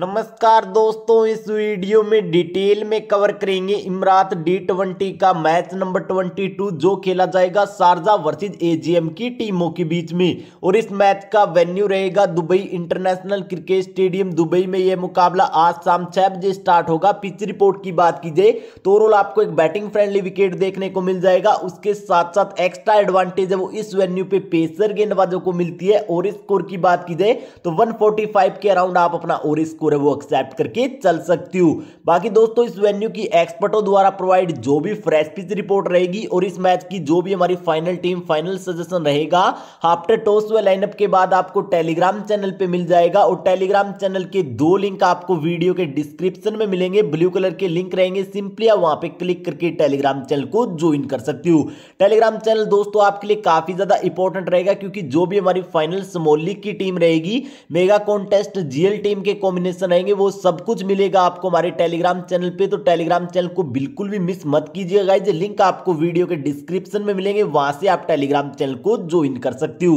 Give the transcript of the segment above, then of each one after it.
नमस्कार दोस्तों इस वीडियो में डिटेल में कवर करेंगे इमरात डी ट्वेंटी का मैच नंबर ट्वेंटी टू जो खेला जाएगा शारजा वर्सेज एजीएम की टीमों के बीच में और इस मैच का वेन्यू रहेगा Dubai international cricket stadium Dubai में यह मुकाबला आज शाम छह बजे स्टार्ट होगा पिच रिपोर्ट की बात की जाए तो रोल आपको एक बैटिंग फ्रेंडली विकेट देखने को मिल जाएगा उसके साथ साथ एक्स्ट्रा एडवांटेज है वो इस वेन्यू पे पेसर गेंदबाजों को मिलती है और स्कोर की बात की जाए तो वन के अराउंड आप अपना और स्कोर स्कोर है वो एक्सेप्ट करके चल सकती हूँ बाकी दोस्तों इस वेन्यू की एक्सपर्टों द्वारा प्रोवाइड जो भी फ्रेश पिच रिपोर्ट रहेगी और इस मैच की जो भी हमारी फाइनल टीम फाइनल सजेशन रहेगा आफ्टर टॉस व लाइनअप के बाद आपको टेलीग्राम चैनल पे मिल जाएगा और टेलीग्राम चैनल के दो लिंक आपको वीडियो के डिस्क्रिप्शन में मिलेंगे ब्लू कलर के लिंक रहेंगे सिंपली आप वहां पे क्लिक करके टेलीग्राम चैनल को ज्वाइन कर सकती हूँ टेलीग्राम चैनल दोस्तों आपके लिए काफी ज्यादा इंपॉर्टेंट रहेगा क्योंकि जो भी हमारी फाइनल स्मॉल लीग की टीम रहेगी मेगा कॉन्टेस्ट जीएल टीम के कॉम्बिनेशन इन्फॉर्मेशन रहेंगे वो सब कुछ मिलेगा आपको हमारे टेलीग्राम चैनल पे तो टेलीग्राम चैनल को बिल्कुल भी मिस मत कीजिएगा गाइज लिंक आपको वीडियो के डिस्क्रिप्शन में मिलेंगे वहां से आप टेलीग्राम चैनल को ज्वाइन कर सकती हो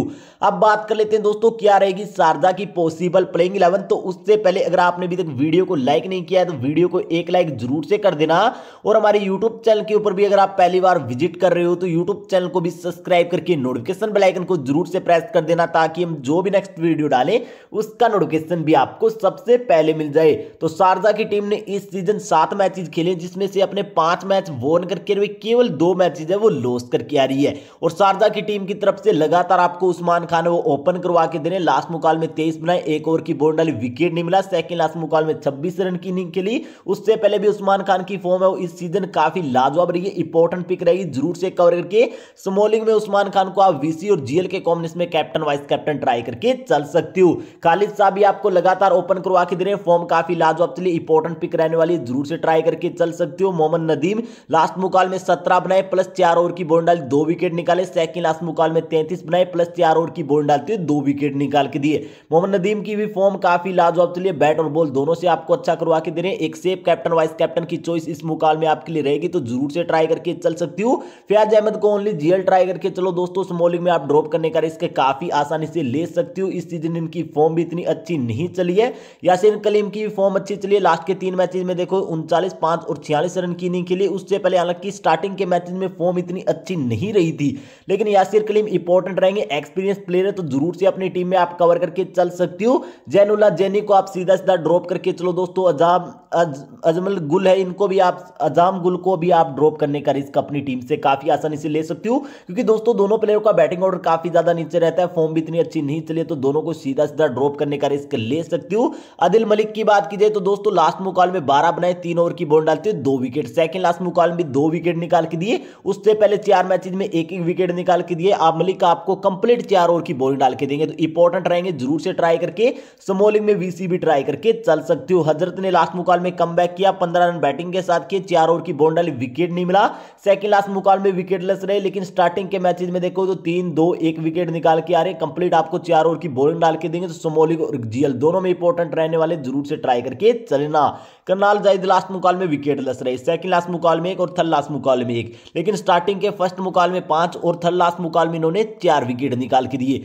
अब बात कर लेते हैं दोस्तों क्या रहेगी शारदा की पॉसिबल प्लेइंग इलेवन तो उससे पहले अगर आपने अभी तक वीडियो को लाइक नहीं किया है तो वीडियो को एक लाइक जरूर से कर देना और हमारे यूट्यूब चैनल के ऊपर भी अगर आप पहली बार विजिट कर रहे हो तो यूट्यूब चैनल को भी सब्सक्राइब करके नोटिफिकेशन बेलाइकन को जरूर से प्रेस कर देना ताकि हम जो भी नेक्स्ट वीडियो डालें उसका नोटिफिकेशन भी आपको सबसे पहले मिल जाए तो शारजा की टीम ने इस सीजन सात मैचेज खेले जिसमें से अपने पांच मैच वोन करके वे केवल दो मैचेज है वो लॉस करके आ रही है और शारजा की टीम की तरफ से लगातार आपको उस्मान खान वो ओपन करवा के देने लास्ट मुकाल में तेईस बनाए एक ओवर की बोर्ड डाली विकेट नहीं मिला सेकेंड लास्ट मुकाल में छब्बीस रन की इनिंग खेली उससे पहले भी उस्मान खान की फॉर्म है वो इस सीजन काफी लाजवाब रही है इंपॉर्टेंट पिक रही जरूर से कवर करके स्मोलिंग में उस्मान खान को आप वीसी और जीएल के कॉम्बिनेशन में कैप्टन वाइस कैप्टन ट्राई करके चल सकती हूँ खालिद साहब भी आपको लगातार ओपन करवा के की दे रहे हैं फॉर्म काफी लाजवाब चली इंपॉर्टेंट पिक रहने वाली जरूर से ट्राई करके चल सकते हो मोहम्मद नदीम लास्ट मुकाल में सत्रह बनाए प्लस चार ओवर की बॉल डाली दो विकेट निकाले सेकंड लास्ट मुकाल में तैंतीस बनाए प्लस चार ओवर की बॉल डालते हुए दो विकेट निकाल के दिए मोहम्मद नदीम की भी फॉर्म काफी लाजवाब चलिए बैट और बॉल दोनों से आपको अच्छा करवा के दे रहे हैं एक सेफ कैप्टन वाइस कैप्टन की चॉइस इस मुकाल में आपके लिए रहेगी तो जरूर से ट्राई करके चल सकती हूँ फयाज अहमद को ओनली जीएल ट्राई करके चलो दोस्तों स्मोलिंग में आप ड्रॉप करने का रिस्क काफी आसानी से ले सकती हूँ इस सीजन इनकी फॉर्म भी इतनी अच्छी नहीं चली है या यासिन कलीम की फॉर्म अच्छी चली लास्ट के तीन मैचेज में देखो उनचालीस पांच और छियालीस रन की इनिंग खेली उससे पहले हालांकि स्टार्टिंग के मैचेज में फॉर्म इतनी अच्छी नहीं रही थी लेकिन यासिर कलीम इंपॉर्टेंट रहेंगे एक्सपीरियंस प्लेयर है तो जरूर से अपनी टीम में आप कवर करके चल सकती हो जैनुल्ला जैनी को आप सीधा सीधा ड्रॉप करके चलो दोस्तों अजाम अज, अजमल गुल है इनको भी आप अजाम गुल को भी आप ड्रॉप करने का रिस्क अपनी टीम से काफी आसानी से ले सकती हो क्योंकि दोस्तों दोनों प्लेयर का बैटिंग ऑर्डर काफी ज्यादा नीचे रहता है फॉर्म भी इतनी अच्छी नहीं चली तो दोनों को सीधा सीधा ड्रॉप करने का रिस्क ले सकती हो अदिल मलिक की बात की जाए तो दोस्तों लास्ट मुकाल में बारह बनाए तीन ओवर की बोल डालते हुए दो विकेट सेकंड लास्ट मुकाल में दो विकेट निकाल के दिए उससे पहले चार मैचेज में एक एक विकेट निकाल के दिए आप मलिक का आपको कंप्लीट चार ओवर की बोल डाल के देंगे तो इंपॉर्टेंट रहेंगे जरूर से ट्राई करके समोलिंग में वीसी भी ट्राई करके चल सकते हो हजरत ने लास्ट मुकाल में कम किया पंद्रह रन बैटिंग के साथ किए चार ओवर की बोल डाली विकेट नहीं मिला सेकंड लास्ट मुकाल में विकेट रहे लेकिन स्टार्टिंग के मैचेज में देखो तो तीन दो एक विकेट निकाल के आ रहे कंप्लीट आपको चार ओवर की बोलिंग डाल के देंगे तो समोलिंग और जीएल दोनों में इंपॉर्टेंट रहने आने वाले जरूर से ट्राई करके चलना करनाल जायद लास्ट मुकाल में विकेट लस रहे सेकंड लास्ट मुकाल में एक और थर्ड लास्ट मुकाल में एक लेकिन स्टार्टिंग के फर्स्ट मुकाल में पांच और थर्ड लास्ट मुकाल में इन्होंने चार विकेट निकाल के दिए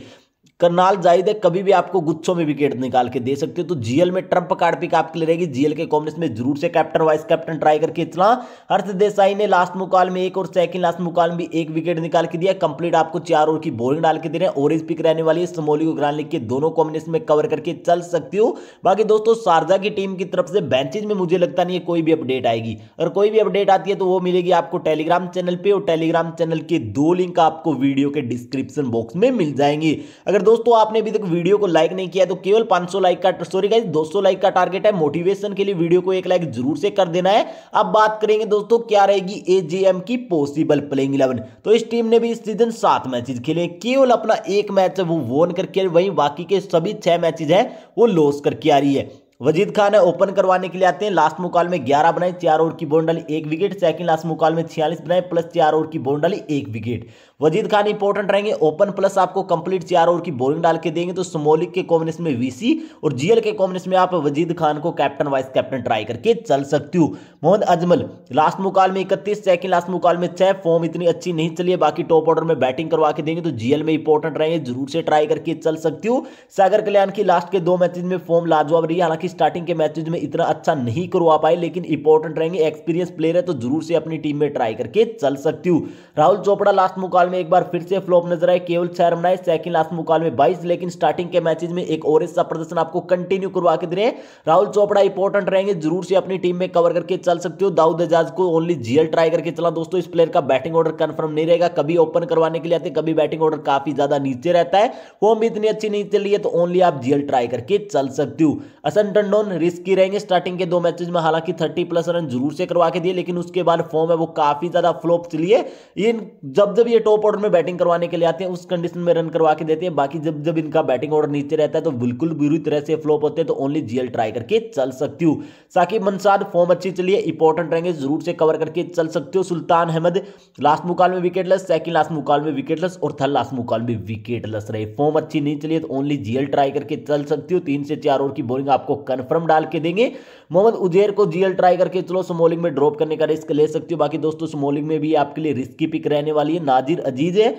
करनाल जाहिद है कभी भी आपको गुच्छों में विकेट निकाल के दे सकते हो तो जीएल में ट्रंप कार्ड पिक आपके लिए रहेगी जीएल के कॉम्बिनेशन में जरूर से कैप्टन वाइस कैप्टन ट्राई करके इतना हर्ष देसाई ने लास्ट मुकाल में एक और सेकंड लास्ट मुकाल में एक विकेट निकाल के दिया कंप्लीट आपको चार ओवर की बोलिंग डाल के दे रहे हैं ओरेंज पिक रहने वाली है समोली को ग्रांड लीग के दोनों कॉम्बिनेशन में कवर करके चल सकती हो बाकी दोस्तों शारजा की टीम की तरफ से बेंचेज में मुझे लगता नहीं है कोई भी अपडेट आएगी और कोई भी अपडेट आती है तो वो मिलेगी आपको टेलीग्राम चैनल पर और टेलीग्राम चैनल के दो लिंक आपको वीडियो के डिस्क्रिप्शन बॉक्स में मिल जाएंगे अगर दोस्तों आपने अभी तक वीडियो को लाइक नहीं किया तो केवल 500 लाइक का सॉरी गाइज 200 लाइक का टारगेट है मोटिवेशन के लिए वीडियो को एक लाइक जरूर से कर देना है अब बात करेंगे दोस्तों क्या रहेगी एजेएम की पॉसिबल प्लेइंग इलेवन तो इस टीम ने भी इस सीजन सात मैचेज खेले केवल अपना एक मैच वो वोन करके वही बाकी के सभी छह मैचेज है वो लॉस करके आ रही है वजीद खान है ओपन करवाने के लिए आते हैं लास्ट मुकाल में ग्यारह बनाए चार ओवर की बाउंड्री एक विकेट सेकंड लास्ट मुकाल में छियालीस बनाए प्लस चार ओवर की बाउंड्री एक विकेट वजीद खान इंपॉर्टेंट रहेंगे ओपन प्लस आपको कंप्लीट चार ओवर की बॉलिंग डाल के देंगे तो सुमोलिक के कॉम्बिनेशन में वीसी और जीएल के कॉम्बिनेशन में आप वजीद खान को कैप्टन वाइस कैप्टन ट्राई करके चल सकती हो मोहम्मद अजमल लास्ट मुकाल में इकतीस सेकंड लास्ट मुकाल में छह फॉर्म इतनी अच्छी नहीं चली है बाकी टॉप ऑर्डर में बैटिंग करवा के देंगे तो जीएल में इंपॉर्टेंट रहेंगे जरूर से ट्राई करके चल सकती हूँ सागर कल्याण की लास्ट के दो मैचेज में फॉर्म लाजवाब रही है हालांकि स्टार्टिंग के मैचेज में इतना अच्छा नहीं करवा पाए लेकिन इंपॉर्टेंट रहेंगे एक्सपीरियंस प्लेयर है तो जरूर से अपनी टीम में ट्राई करके चल सकती हूँ राहुल चोपड़ा लास्ट मुकाल में एक बार फिर से फ्लॉप नजर आए केवल छह रन बनाए सेकंड लास्ट मुकाल में बाईस लेकिन स्टार्टिंग के मैचेज में एक और ऐसा प्रदर्शन आपको कंटिन्यू करवा के दे रहे राहुल चोपड़ा इंपॉर्टेंट रहेंगे जरूर से अपनी टीम में कवर करके चल सकती हो दाऊद एजाज को ओनली जीएल ट्राई करके चला दोस्तों इस प्लेयर का बैटिंग ऑर्डर कन्फर्म नहीं रहेगा कभी ओपन करवाने के लिए आते कभी बैटिंग ऑर्डर काफी ज्यादा नीचे रहता है वो भी इतनी अच्छी नहीं चली है तो ओनली आप जीएल ट्राई करके चल सकते हो असंट कैप्टन डॉन रिस्की रहेंगे स्टार्टिंग के दो मैचेज में हालांकि थर्टी प्लस रन जरूर से करवा के दिए लेकिन उसके बाद फॉर्म है वो काफी ज्यादा फ्लोप चलिए ये जब जब ये टॉप ऑर्डर में बैटिंग करवाने के लिए आते हैं उस कंडीशन में रन करवा के देते हैं बाकी जब जब इनका बैटिंग ऑर्डर नीचे रहता है तो बिल्कुल बुरी तरह से फ्लोप होते हैं तो ओनली जीएल ट्राई करके चल सकती हूँ साकिब मनसाद फॉर्म अच्छी चलिए इंपॉर्टेंट रहेंगे जरूर से कवर करके चल सकते हो सुल्तान अहमद लास्ट मुकाल में विकेटलेस सेकंड लास्ट मुकाल में विकेटलेस और थर्ड लास्ट मुकाल में विकेटलेस रहे फॉर्म अच्छी नहीं चलिए तो ओनली जीएल ट्राई करके चल सकती हो तीन से चार ओवर की बोलिंग आपको कन्फर्म डाल के देंगे मोहम्मद उजेर को जीएल ट्राई करके चलो स्मॉलिंग में ड्रॉप करने का रिस्क ले सकते हो बाकी दोस्तों स्मॉलिंग में भी आपके लिए रिस्की पिक रहने वाली है नाजिर अजीज है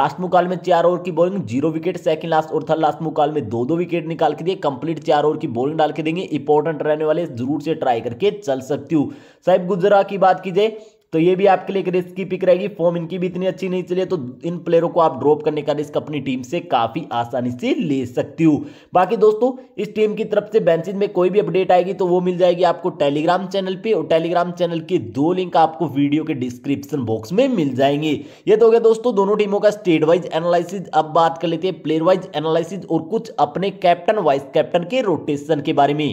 लास्ट मुकाल में चार ओवर की bowling zero wicket second last और थर्ड लास्ट मुकाल में दो दो विकेट निकाल के दिए कंप्लीट चार ओवर की बॉलिंग डाल के देंगे इंपॉर्टेंट रहने वाले जरूर से ट्राई करके चल सकती हूँ साहिब गुजरा की बात की जाए तो ये भी आपके लिए एक रिस्क की पिक रहेगी फॉर्म इनकी भी इतनी अच्छी नहीं चली तो इन प्लेयरों को आप ड्रॉप करने का रिस्क अपनी टीम से काफी आसानी से ले सकती हो बाकी दोस्तों इस टीम की तरफ से बेंचेज में कोई भी अपडेट आएगी तो वो मिल जाएगी आपको टेलीग्राम चैनल पे और टेलीग्राम चैनल की दो लिंक आपको वीडियो के डिस्क्रिप्शन बॉक्स में मिल जाएंगे ये तो हो गया दोस्तों दोनों टीमों का स्टेट वाइज एनालिसिस अब बात कर लेते हैं प्लेयर वाइज एनालिसिस और कुछ अपने कैप्टन वाइस कैप्टन के रोटेशन के बारे में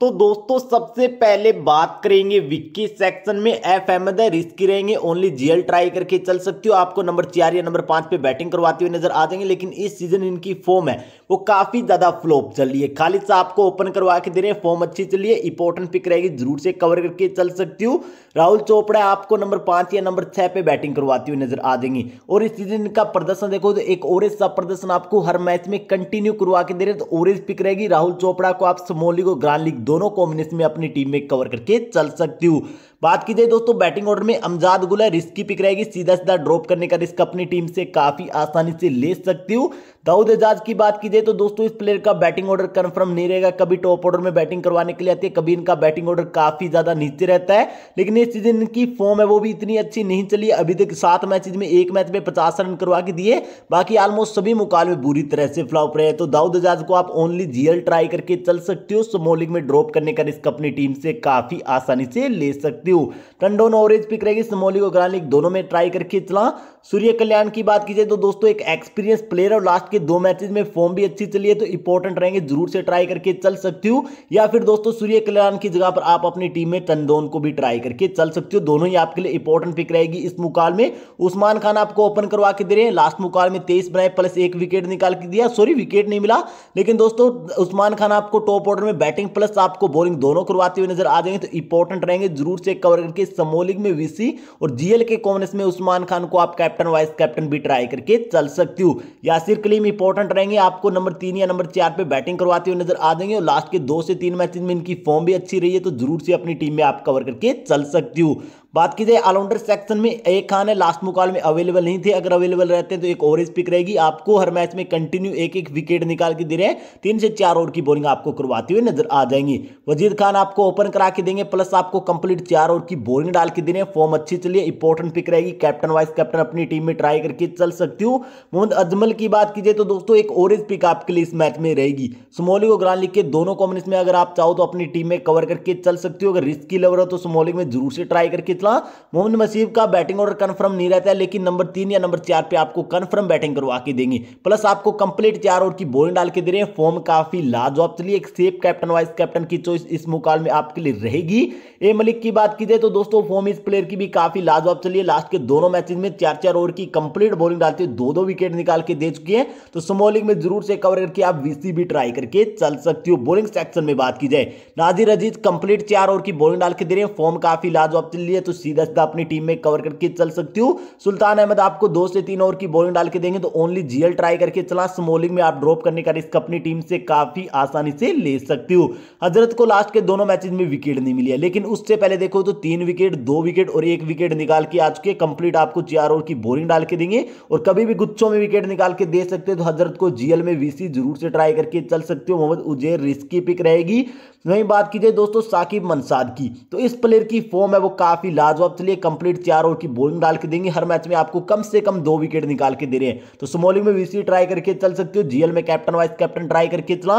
तो दोस्तों सबसे पहले बात करेंगे विक्की सेक्शन में एफ अहमद है रिस्की रहेंगे ओनली जीएल ट्राई करके चल सकती हो आपको नंबर चार या नंबर पांच पे बैटिंग करवाती हुई नजर आ जाएंगे लेकिन इस सीजन इनकी फॉर्म है वो काफी ज्यादा फ्लोप चल रही है खालिद साहब को ओपन करवा के दे रहे हैं फॉर्म अच्छी चल रही है इंपॉर्टेंट पिक रहेगी जरूर से कवर करके चल सकती हूँ राहुल चोपड़ा आपको नंबर पांच या नंबर छह पे बैटिंग करवाती हुई नजर आ जाएंगी और इस सीजन इनका प्रदर्शन देखो तो एक ओवरेज सा प्रदर्शन आपको हर मैच में कंटिन्यू करवा के दे रहे हैं तो ओवरेज पिक रहेगी राहुल चोपड़ा को आप समोली को ग्रांड लीग दोनों कॉम्बिनेशन में अपनी टीम में कवर करके चल सकती हूँ बात की जाए दोस्तों बैटिंग ऑर्डर में अमजाद गुला रिस्की पिक रहेगी सीधा सीधा ड्रॉप करने का रिस्क अपनी टीम से काफी आसानी से ले सकती हूँ दाऊद एजाज की बात की जाए तो दोस्तों इस प्लेयर का बैटिंग ऑर्डर कंफर्म नहीं रहेगा कभी टॉप ऑर्डर में बैटिंग करवाने के लिए आती है कभी इनका बैटिंग ऑर्डर काफी ज्यादा नीचे रहता है लेकिन इस सीजन इनकी फॉर्म है वो भी इतनी अच्छी नहीं चली अभी तक सात मैच में एक मैच में पचास रन करवा के दिए बाकी ऑलमोस्ट सभी मुकाबले बुरी तरह से फ्लॉप रहे तो दाऊद एजाज को आप ओनली जीएल ट्राई करके चल सकते हो स्मॉल में ड्रॉप करने का रिस्क अपनी टीम से काफी आसानी से ले सकते हो टंडोन ओवरेज पिक रहेगी स्मॉल और ग्रांड दोनों में ट्राई करके चला सूर्य कल्याण की बात की जाए तो दोस्तों एक एक्सपीरियंस प्लेयर और लास्ट आपके दो मैचेज में फॉर्म भी अच्छी चली है तो इंपॉर्टेंट रहेंगे जरूर से ट्राई करके चल सकती हूँ या फिर दोस्तों सूर्य कल्याण की जगह पर आप अपनी टीम में चंदोन को भी ट्राई करके चल सकती हो दोनों ही आपके लिए इंपॉर्टेंट पिक रहेगी इस मुकाल में उस्मान खान आपको ओपन करवा के दे रहे हैं लास्ट मुकाल में तेईस बनाए प्लस एक विकेट निकाल के दिया सॉरी विकेट नहीं मिला लेकिन दोस्तों उस्मान खान आपको टॉप ऑर्डर में बैटिंग प्लस आपको बॉलिंग दोनों करवाते हुए नजर आ जाएंगे तो इंपॉर्टेंट रहेंगे जरूर से कवर करके समोलिंग में वीसी और जीएल के कॉमनेस में उस्मान खान को आप कैप्टन वाइस कैप्टन भी ट्राई करके चल सकती हो यासिर कलीम टीम इंपॉर्टेंट रहेंगे आपको नंबर तीन या नंबर चार पे बैटिंग करवाते हुए नजर आ देंगे और लास्ट के दो से तीन मैच में इनकी फॉर्म भी अच्छी रही है तो जरूर से अपनी टीम में आप कवर करके चल सकती हूँ बात की जाए ऑलराउंडर सेक्शन में एक खान है लास्ट मुकाल में अवेलेबल नहीं थे अगर अवेलेबल रहते हैं तो एक ओवर पिक रहेगी आपको हर मैच में कंटिन्यू एक एक विकेट निकाल के दे रहे हैं तीन से चार ओवर की बॉलिंग आपको करवाती हुई नजर आ जाएंगी वजीर खान आपको ओपन करा के देंगे प्लस आपको कंप्लीट चार ओवर की बॉलिंग डाल के दे रहे हैं फॉर्म अच्छी चलिए इंपॉर्टेंट पिक रहेगी कैप्टन वाइस कैप्टन अपनी टीम में ट्राई करके चल सकती हूँ मोहम्मद अजमल की बात कीजिए तो दोस्तों एक ओवर पिक आपके लिए इस मैच में रहेगी सुमोलिक और ग्रांड लिख के दोनों कॉम्बिनेशन में अगर आप चाहो तो अपनी टीम में कवर करके चल सकती हो अगर रिस्क की लवर हो तो सुमोलिक में जरूर से ट्राई करके जितना मोहम्मद नसीब का बैटिंग ऑर्डर कन्फर्म नहीं रहता है लेकिन नंबर तीन या नंबर चार पर आपको कन्फर्म बैटिंग करवा के देंगे प्लस आपको कंप्लीट चार ओवर की बॉलिंग डाल के दे रहे हैं फॉर्म काफी लाजवाब चलिए एक सेफ कैप्टन वाइस कैप्टन की चॉइस इस मुकाल में आपके लिए रहेगी ए मलिक की बात की जाए तो दोस्तों फॉर्म इस प्लेयर की भी काफी लाजवाब चलिए लास्ट के दोनों मैचेज में चार चार ओवर की कंप्लीट बॉलिंग डालते दो दो विकेट निकाल के दे चुकी है तो स्मोलिंग में जरूर से कवर करके आप वीसी भी ट्राई करके चल सकती हो बॉलिंग सेक्शन में बात की जाए नाजिर अजीज कंप्लीट चार ओवर की बॉलिंग डाल के दे रहे हैं फॉर्म काफी लाजवाब चलिए तो तो सीधा सीधा अपनी टीम में कवर करके चल सकती हूँ सुल्तान अहमद आपको दो से तीन ओवर की बॉलिंग डाल के देंगे तो ओनली जीएल ट्राई करके चला स्मोलिंग में आप ड्रॉप करने का रिस्क अपनी टीम से काफी आसानी से ले सकती हूँ हजरत को लास्ट के दोनों मैचेज में विकेट नहीं मिली है लेकिन उससे पहले देखो तो तीन विकेट दो विकेट और एक विकेट निकाल के आज के कंप्लीट आपको चार ओवर की बोरिंग डाल के देंगे और कभी भी गुच्छों में विकेट निकाल के दे सकते तो हजरत को जीएल में वीसी जरूर से ट्राई करके चल सकते हो मोहम्मद उजेर रिस्की पिक रहेगी वहीं बात कीजिए दोस्तों साकिब मनसाद की तो इस प्लेयर की फॉर्म है वो काफी लाजवाब चलिए कंप्लीट चार ओवर की बोलिंग डाल के देंगे हर मैच में आपको कम से कम दो विकेट निकाल के दे रहे हैं तो स्मॉलिंग में वीसी ट्राई करके चल सकते हो जीएल में कैप्टन वाइस कैप्टन ट्राई करके चला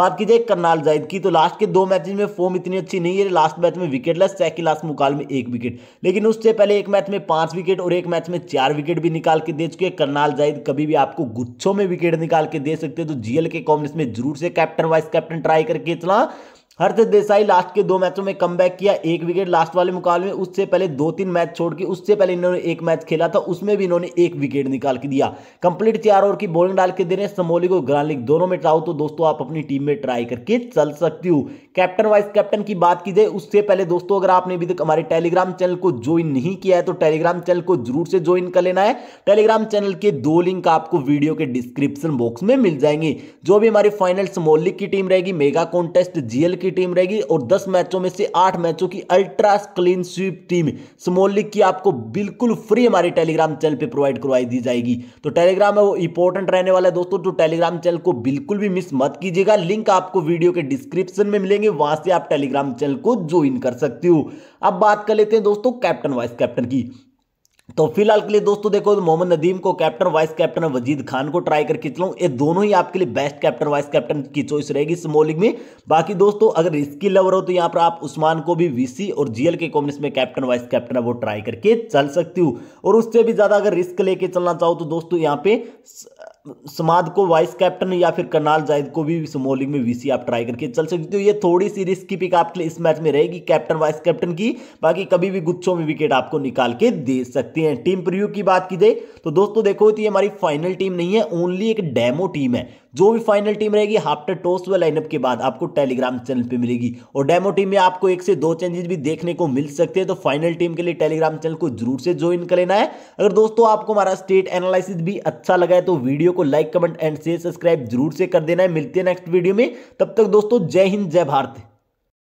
बात की जाए करनाल जायद की तो लास्ट के दो मैच में फॉर्म इतनी अच्छी नहीं है लास्ट मैच में विकेट विकेटलेस सेकंड लास्ट मुकाल में एक विकेट लेकिन उससे पहले एक मैच में पांच विकेट और एक मैच में चार विकेट भी निकाल के दे चुके करनाल जायद कभी भी आपको गुच्छों में विकेट निकाल के दे सकते हो तो जीएल के कॉम्बिनेशन में जरूर से कैप्टन वाइस कैप्टन ट्राई करके चला हर्ष देसाई लास्ट के दो मैचों में कम किया एक विकेट लास्ट वाले मुकाबले में उससे पहले दो तीन मैच छोड़ के उससे पहले इन्होंने एक मैच खेला था उसमें भी इन्होंने एक विकेट निकाल के दिया कंप्लीट चार ओवर की बॉलिंग डाल के देने समोली को समोलिक और दोनों में ट्राउ तो दोस्तों आप अपनी टीम में ट्राई करके चल सकती हूँ कैप्टन वाइस कैप्टन की बात की जाए उससे पहले दोस्तों अगर आपने अभी तक हमारे टेलीग्राम चैनल को ज्वाइन नहीं किया है तो टेलीग्राम चैनल को जरूर से ज्वाइन कर लेना है टेलीग्राम चैनल के दो लिंक आपको वीडियो के डिस्क्रिप्शन बॉक्स में मिल जाएंगे जो भी हमारी फाइनल समोलिक की टीम रहेगी मेगा कॉन्टेस्ट जीएल की टीम रहेगी और दस मैचों में से आठ मैचों की ultra clean sweep team small league की आपको बिल्कुल फ्री हमारे टेलीग्राम चैनल पर प्रोवाइड करवाई दी जाएगी तो टेलीग्राम है वो इंपॉर्टेंट रहने वाला है दोस्तों तो टेलीग्राम चैनल को बिल्कुल भी मिस मत कीजिएगा लिंक आपको वीडियो के डिस्क्रिप्शन में मिलेंगे वहां से आप टेलीग्राम चैनल को ज्वाइन कर सकते हो अब बात कर लेते हैं दोस्तों कैप्टन वाइस कैप्टन की तो फिलहाल के लिए दोस्तों देखो मोहम्मद नदीम को captain vice captain Wajid Khan को ट्राई करके चलो ये दोनों ही आपके लिए बेस्ट कैप्टन वाइस कैप्टन की चॉइस रहेगी इस लीग में बाकी दोस्तों अगर रिस्की लवर हो तो यहाँ पर आप उस्मान को भी वीसी और जीएल के कॉम्बिनेशन में कैप्टन वाइस कैप्टन वो ट्राई करके चल सकती हूँ और उससे भी ज़्यादा अगर रिस्क लेके चलना चाहो तो दोस्तों यहाँ पे समाद को वाइस कैप्टन या फिर करनाल जायद को भी स्मॉलिंग में वीसी आप ट्राई करके चल सकते हो तो ये थोड़ी सी रिस्क की पिक आपके लिए इस मैच में रहेगी कैप्टन वाइस कैप्टन की बाकी कभी भी गुच्छों में विकेट आपको निकाल के दे सकती हैं टीम प्रिव्यू की बात की जाए तो दोस्तों देखो तो ये हमारी फाइनल टीम नहीं है ओनली एक डेमो टीम है जो भी फाइनल टीम रहेगी हाफ्टर टॉस व लाइनअप के बाद आपको टेलीग्राम चैनल पर मिलेगी और डेमो टीम में आपको एक से दो चेंजेस भी देखने को मिल सकते हैं तो फाइनल टीम के लिए टेलीग्राम चैनल को जरूर से ज्वाइन कर लेना है अगर दोस्तों आपको हमारा स्टेट एनालिसिस भी अच्छा लगा है तो वीडियो को like comment and share subscribe जरूर से कर देना है मिलते हैं नेक्स्ट वीडियो में तब तक दोस्तों जय हिंद जय भारत